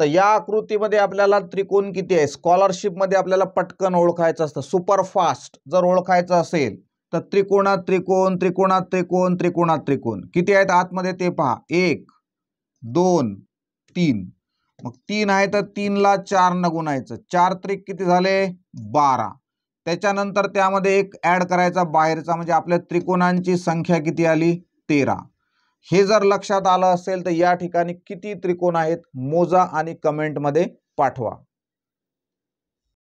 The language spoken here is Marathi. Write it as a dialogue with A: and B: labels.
A: तर या आकृतीमध्ये आपल्याला त्रिकोण किती आहे स्कॉलरशिपमध्ये आपल्याला पटकन ओळखायचं असतं सुपर फास्ट जर ओळखायचं असेल तर त्रिकोणात त्रिकोण त्रिकोणात त्रिकोण त्रिकोणात त्रिकोण किती आहेत आतमध्ये ते पहा एक दोन तीन मग तीन आहे तर तीनला चार न गुणायचं चार त्रिक किती झाले बारा त्याच्यानंतर त्यामध्ये एक ॲड करायचा बाहेरचा म्हणजे आपल्या त्रिकोणांची संख्या किती आली तेरा हे जर लक्षात आलं असेल तर या ठिकाणी किती त्रिकोण आहेत मोजा आणि कमेंटमध्ये पाठवा